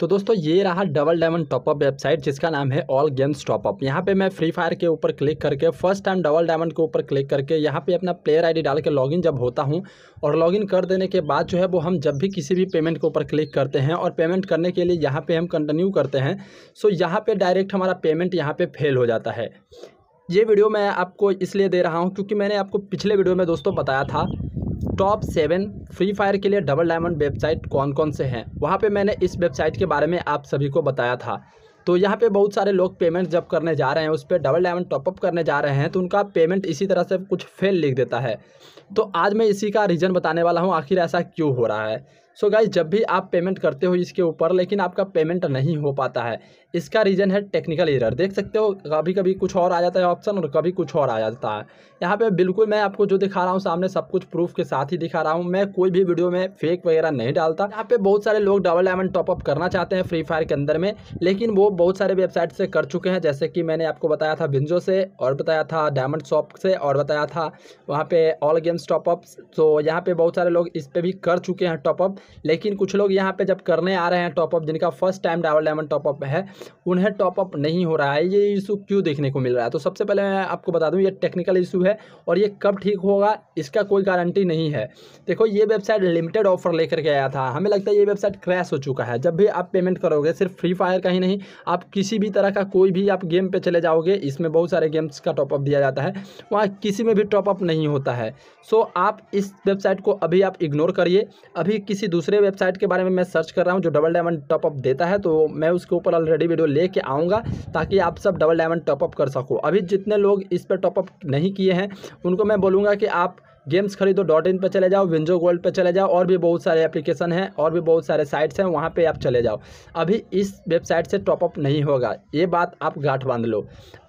तो दोस्तों ये रहा डबल डायमंड टॉपअप वेबसाइट जिसका नाम है ऑल गेम्स टॉपअप यहाँ पे मैं फ्री फायर के ऊपर क्लिक करके फर्स्ट टाइम डबल डायमंड के ऊपर क्लिक करके यहाँ पे अपना प्लेयर आईडी डाल के लॉगिन जब होता हूँ और लॉगिन कर देने के बाद जो है वो हम जब भी किसी भी पेमेंट के ऊपर क्लिक करते हैं और पेमेंट करने के लिए यहाँ पर हम कंटिन्यू करते हैं सो यहाँ पर डायरेक्ट हमारा पेमेंट यहाँ पर फेल हो जाता है ये वीडियो मैं आपको इसलिए दे रहा हूँ क्योंकि मैंने आपको पिछले वीडियो में दोस्तों बताया था टॉप सेवन फ्री फायर के लिए डबल डायमंड वेबसाइट कौन कौन से हैं वहाँ पे मैंने इस वेबसाइट के बारे में आप सभी को बताया था तो यहाँ पे बहुत सारे लोग पेमेंट जब करने जा रहे हैं उस पर डबल डायमंड टॉपअप करने जा रहे हैं तो उनका पेमेंट इसी तरह से कुछ फेल लिख देता है तो आज मैं इसी का रीज़न बताने वाला हूँ आखिर ऐसा क्यों हो रहा है सो so गाइज जब भी आप पेमेंट करते हो इसके ऊपर लेकिन आपका पेमेंट नहीं हो पाता है इसका रीज़न है टेक्निकल एरर देख सकते हो कभी कभी कुछ और आ जाता है ऑप्शन और कभी कुछ और आ जाता है यहाँ पे बिल्कुल मैं आपको जो दिखा रहा हूँ सामने सब कुछ प्रूफ के साथ ही दिखा रहा हूँ मैं कोई भी वीडियो में फेक वगैरह नहीं डालता यहाँ पे बहुत सारे लोग डबल डायमंड टॉपअप करना चाहते हैं फ्री फायर के अंदर में लेकिन वो बहुत सारे वेबसाइट से कर चुके हैं जैसे कि मैंने आपको बताया था बिंजो से और बताया था डायमंड शॉप से और बताया था वहाँ पे ऑल गेम्स टॉपअप तो यहाँ पे बहुत सारे लोग इस पर भी कर चुके हैं टॉपअप लेकिन कुछ लोग यहाँ पे जब करने आ रहे हैं टॉपअप जिनका first time double diamond top up है उन्हें टॉपअप नहीं हो रहा है ये इशू क्यों देखने को मिल रहा है तो सबसे पहले मैं आपको बता दूँ ये टेक्निकल इशू है और ये कब ठीक होगा इसका कोई गारंटी नहीं है देखो ये वेबसाइट लिमिटेड ऑफर लेकर के आया था हमें लगता है ये वेबसाइट क्रैश हो चुका है जब भी आप पेमेंट करोगे सिर्फ फ्री फायर का ही नहीं आप किसी भी तरह का कोई भी आप गेम पर चले जाओगे इसमें बहुत सारे गेम्स का टॉपअप दिया जाता है वहाँ किसी में भी टॉपअप नहीं होता है सो आप इस वेबसाइट को अभी आप इग्नोर करिए अभी किसी किसी दूसरे वेबसाइट के बारे में मैं सर्च कर रहा हूँ जो डबल डायमंड टॉपअप देता है तो मैं उसके ऊपर ऑलरेडी वीडियो लेके आऊँगा ताकि आप सब डबल डायमंड टॉपअप कर सको अभी जितने लोग इस पर टॉपअप नहीं किए हैं उनको मैं बोलूँगा कि आप गेम्स खरीदो डॉट इन पर चले जाओ विंजो गोल्ड पर चले जाओ और भी बहुत सारे एप्लीकेशन हैं और भी बहुत सारे साइट्स हैं वहाँ पर आप चले जाओ अभी इस वेबसाइट से टॉपअप नहीं होगा ये बात आप गांठ बांध लो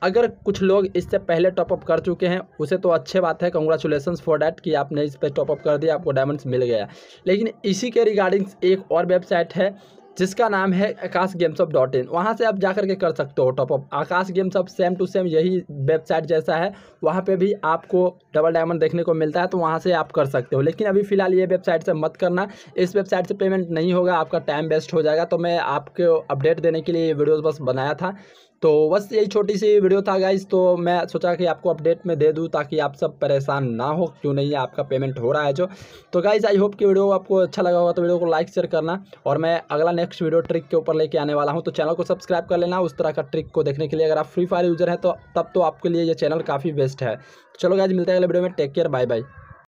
अगर कुछ लोग इससे पहले टॉपअप कर चुके हैं उसे तो अच्छे बात है कंग्रेचुलेसन फॉर डैट कि आपने इस पर टॉपअप कर दिया आपको डायमंड्स मिल गया लेकिन इसी के रिगार्डिंग एक और वेबसाइट है जिसका नाम है Akash games off dot in वहाँ से आप जा के कर सकते हो top up Akash games off same to same यही वेबसाइट जैसा है वहाँ पे भी आपको डबल डायमंड देखने को मिलता है तो वहाँ से आप कर सकते हो लेकिन अभी फ़िलहाल ये वेबसाइट से मत करना इस वेबसाइट से पेमेंट नहीं होगा आपका टाइम वेस्ट हो जाएगा तो मैं आपको अपडेट देने के लिए ये वीडियोज़ बस बनाया था तो बस यही छोटी सी वीडियो था गाइज तो मैं सोचा कि आपको अपडेट में दे दूँ ताकि आप सब परेशान ना हो क्यों नहीं है आपका पेमेंट हो रहा है जो तो गाइज आई होप कि वीडियो आपको अच्छा लगा होगा तो वीडियो को लाइक शेयर करना और मैं अगला नेक्स्ट वीडियो ट्रिक के ऊपर लेके आने वाला हूँ तो चैनल को सब्सक्राइब कर लेना उस तरह का ट्रिक को देखने के लिए अगर आप फ्री फायर यूज़र हैं तो तब तो आपके लिए ये चैनल काफ़ी बेस्ट है चलो गाइज मिलते हैं अगले वीडियो में टेक केयर बाय बाय